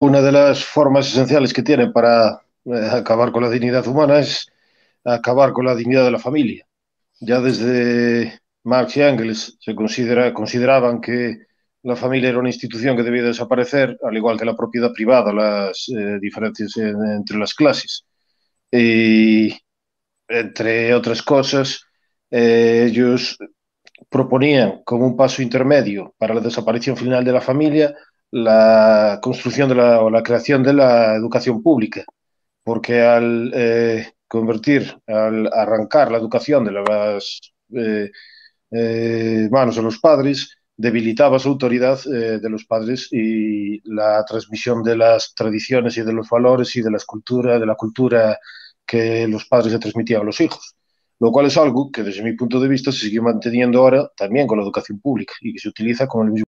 Una de las formas esenciales que tiene para eh, acabar con la dignidad humana es acabar con la dignidad de la familia. Ya desde Marx y Engels se considera, consideraban que la familia era una institución que debía desaparecer, al igual que la propiedad privada, las eh, diferencias entre las clases. Y, entre otras cosas, eh, ellos proponían como un paso intermedio para la desaparición final de la familia la construcción de la, o la creación de la educación pública, porque al eh, convertir, al arrancar la educación de las eh, eh, manos de los padres, debilitaba su autoridad de los padres y la transmisión de las tradiciones y de los valores y de, las cultura, de la cultura que los padres le transmitían a los hijos lo cual es algo que desde mi punto de vista se sigue manteniendo ahora también con la educación pública y que se utiliza con el mismo